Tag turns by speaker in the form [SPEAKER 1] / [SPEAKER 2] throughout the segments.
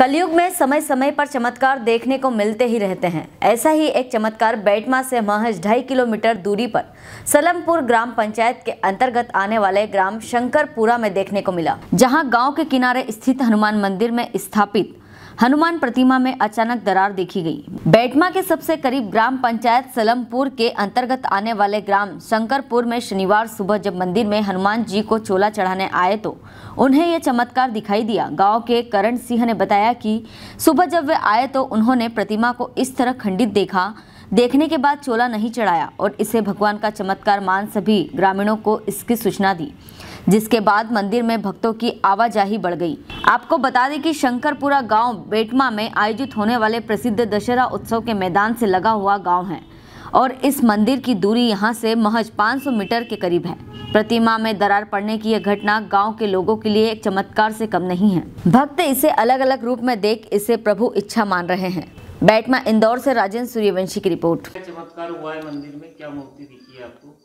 [SPEAKER 1] कलयुग में समय समय पर चमत्कार देखने को मिलते ही रहते हैं ऐसा ही एक चमत्कार बैटमा से महज ढाई किलोमीटर दूरी पर सलमपुर ग्राम पंचायत के अंतर्गत आने वाले ग्राम शंकरपुरा में देखने को मिला जहां गांव के किनारे स्थित हनुमान मंदिर में स्थापित हनुमान प्रतिमा में अचानक दरार देखी गई बैठमा के सबसे करीब ग्राम पंचायत सलमपुर के अंतर्गत आने वाले ग्राम शंकरपुर में शनिवार सुबह जब मंदिर में हनुमान जी को चोला चढ़ाने आए तो उन्हें यह चमत्कार दिखाई दिया गांव के करण सिंह ने बताया कि सुबह जब वे आए तो उन्होंने प्रतिमा को इस तरह खंडित देखा देखने के बाद चोला नहीं चढ़ाया और इसे भगवान का चमत्कार मान सभी ग्रामीणों को इसकी सूचना दी जिसके बाद मंदिर में भक्तों की आवाजाही बढ़ गई आपको बता दें कि शंकरपुरा गांव बेटमा में आयोजित होने वाले प्रसिद्ध दशहरा उत्सव के मैदान से लगा हुआ गांव है और इस मंदिर की दूरी यहां से महज 500 मीटर के करीब है प्रतिमा में दरार पड़ने की यह घटना गांव के लोगों के लिए एक चमत्कार से कम नहीं है भक्त इसे अलग अलग रूप में देख इसे प्रभु इच्छा मान रहे हैं बैटमा इंदौर से राजेंद्र सूर्यवंशी की रिपोर्ट
[SPEAKER 2] चमत्कार हुआ है मंदिर में क्या मूर्ति दिखी है आपको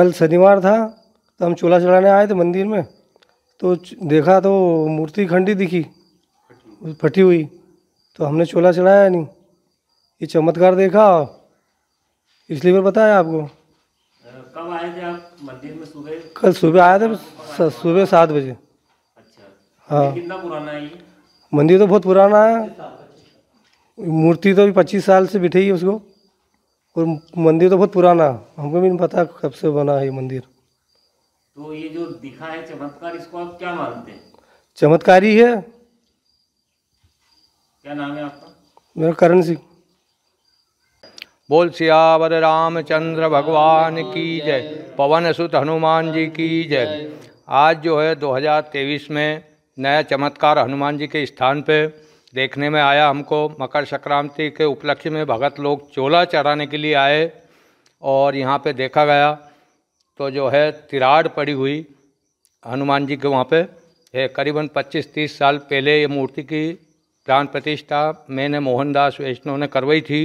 [SPEAKER 1] कल शनिवार था तो हम चूल्हा
[SPEAKER 3] चलाने आए थे मंदिर में तो देखा तो मूर्ति खंडी दिखी फटी हुई तो हमने चूल्हा चलाया नहीं ये चमत्कार देखा इसलिए मैं बताया आपको
[SPEAKER 2] कब आए थे आप मंदिर में सुबह
[SPEAKER 3] कल सुबह आया था सुबह सात बजे अच्छा हाँ
[SPEAKER 2] कितना पुराना है ये
[SPEAKER 3] मंदिर तो बहुत पुराना है मूर्ति तो भी पच्चीस साल से बिठी है उसको और मंदिर तो बहुत पुराना हमको भी नहीं पता कब से बना है ये मंदिर
[SPEAKER 2] तो ये जो दिखा है चमत्कार इसको आप क्या मानते हैं
[SPEAKER 3] चमत्कारी है
[SPEAKER 4] क्या नाम है आपका मेरा करण सिंह बोल सियावर रामचंद्र भगवान की जय पवन सुत हनुमान जी की जय आज जो है 2023 में नया चमत्कार हनुमान जी के स्थान पे देखने में आया हमको मकर संक्रांति के उपलक्ष्य में भगत लोग चोला चढ़ाने के लिए आए और यहाँ पे देखा गया को जो है तिराड़ पड़ी हुई हनुमान जी के वहाँ पे है करीबन 25-30 साल पहले ये मूर्ति की प्राण प्रतिष्ठा मैंने मोहनदास वैष्णव ने करवाई थी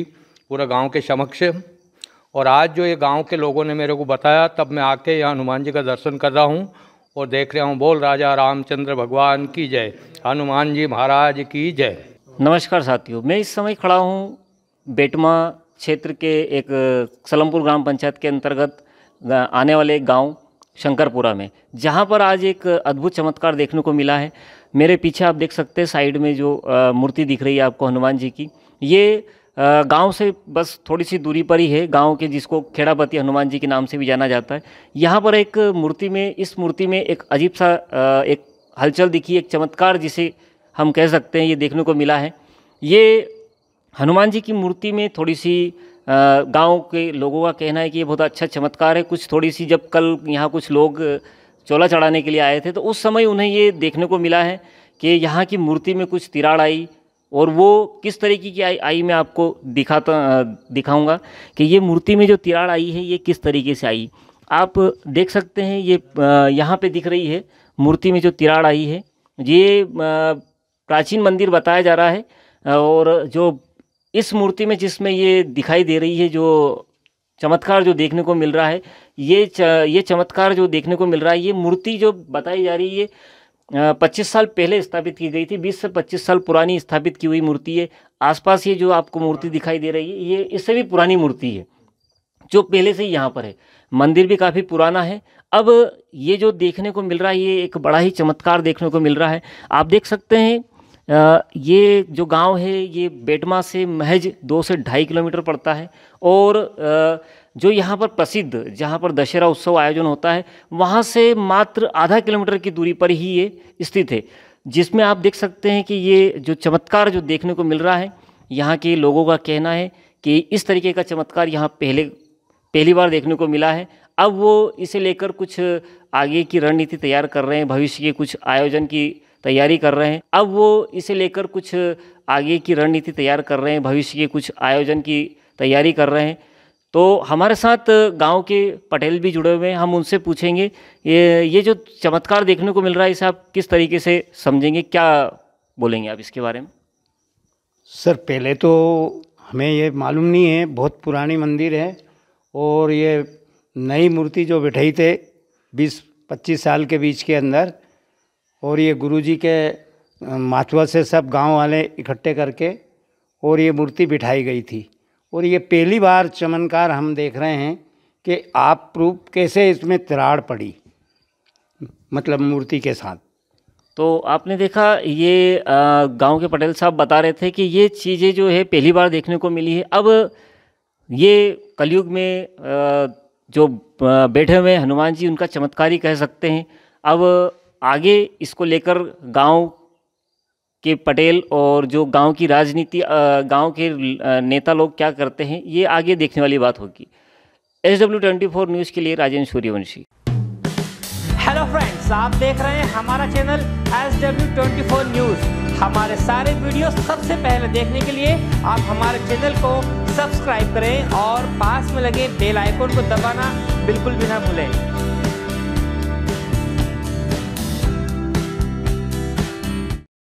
[SPEAKER 4] पूरा गांव के समक्ष और आज जो ये गांव के लोगों ने मेरे को बताया तब मैं आके यहाँ हनुमान जी का दर्शन कर रहा हूँ और देख रहा हूँ बोल राजा रामचंद्र भगवान की जय हनुमान जी महाराज की जय
[SPEAKER 2] नमस्कार साथियों मैं इस समय खड़ा हूँ बेटमा क्षेत्र के एक सलमपुर ग्राम पंचायत के अंतर्गत आने वाले गांव शंकरपुरा में जहाँ पर आज एक अद्भुत चमत्कार देखने को मिला है मेरे पीछे आप देख सकते हैं साइड में जो मूर्ति दिख रही है आपको हनुमान जी की ये गांव से बस थोड़ी सी दूरी पर ही है गांव के जिसको खेड़ापति हनुमान जी के नाम से भी जाना जाता है यहाँ पर एक मूर्ति में इस मूर्ति में एक अजीब सा एक हलचल दिखी एक चमत्कार जिसे हम कह सकते हैं ये देखने को मिला है ये हनुमान जी की मूर्ति में थोड़ी सी गांव के लोगों का कहना है कि ये बहुत अच्छा चमत्कार है कुछ थोड़ी सी जब कल यहाँ कुछ लोग चोला चढ़ाने के लिए आए थे तो उस समय उन्हें ये देखने को मिला है कि यहाँ की मूर्ति में कुछ तिराड़ आई और वो किस तरीके की आई आई मैं आपको दिखाता दिखाऊंगा कि ये मूर्ति में जो तिराड़ आई है ये किस तरीके से आई आप देख सकते हैं ये यहाँ पे दिख रही है मूर्ति में जो तिराड़ आई है ये प्राचीन मंदिर बताया जा रहा है और जो इस मूर्ति में जिसमें ये दिखाई दे रही है जो चमत्कार जो देखने को मिल रहा है ये च, ये चमत्कार जो देखने को मिल रहा है ये मूर्ति जो बताई जा रही है पच्चीस साल पहले स्थापित की गई थी बीस से पच्चीस साल पुरानी स्थापित की हुई मूर्ति है आसपास ये जो आपको मूर्ति दिखाई दे रही है ये इससे भी पुरानी मूर्ति है जो पहले से ही यहाँ पर है मंदिर भी काफ़ी पुराना है अब ये जो देखने को मिल रहा है ये एक बड़ा ही चमत्कार देखने को मिल रहा है आप देख सकते हैं ये जो गांव है ये बेटमा से महज दो से ढाई किलोमीटर पड़ता है और जो यहाँ पर प्रसिद्ध जहाँ पर दशहरा उत्सव आयोजन होता है वहाँ से मात्र आधा किलोमीटर की दूरी पर ही ये स्थित है जिसमें आप देख सकते हैं कि ये जो चमत्कार जो देखने को मिल रहा है यहाँ के लोगों का कहना है कि इस तरीके का चमत्कार यहाँ पहले पहली बार देखने को मिला है अब वो इसे लेकर कुछ आगे की रणनीति तैयार कर रहे हैं भविष्य के कुछ आयोजन की तैयारी कर रहे हैं अब वो इसे लेकर कुछ आगे की रणनीति तैयार कर रहे हैं भविष्य के कुछ आयोजन की तैयारी कर रहे हैं तो हमारे साथ गांव के पटेल भी जुड़े हुए हैं हम उनसे पूछेंगे ये ये जो चमत्कार देखने को मिल रहा है इसे आप किस तरीके से समझेंगे क्या बोलेंगे आप इसके बारे में
[SPEAKER 3] सर पहले तो हमें ये मालूम नहीं है बहुत पुरानी मंदिर है और ये नई मूर्ति जो बिठाई थे बीस पच्चीस साल के बीच के अंदर और ये गुरुजी के माचुआ से सब गांव वाले इकट्ठे करके और ये मूर्ति बिठाई गई थी और ये पहली बार चमनकार हम देख रहे हैं कि आप प्रूफ कैसे इसमें तिराड़ पड़ी
[SPEAKER 2] मतलब मूर्ति के साथ तो आपने देखा ये गांव के पटेल साहब बता रहे थे कि ये चीज़ें जो है पहली बार देखने को मिली है अब ये कलयुग में जो बैठे हुए हनुमान जी उनका चमत्कारी कह सकते हैं अब आगे इसको लेकर गांव के पटेल और जो गांव की राजनीति गांव के नेता लोग क्या करते हैं ये आगे देखने वाली बात होगी S W twenty four news के लिए राजेंद्र सूर्यवंशी हेलो फ्रेंड्स आप देख रहे हैं हमारा channel S W twenty four news हमारे सारे वीडियो सबसे पहले देखने के लिए आप हमारे चैनल को सब्सक्राइब करें और पास में लगे बेल आइकोन को दबाना बिल्कुल भी ना भूलें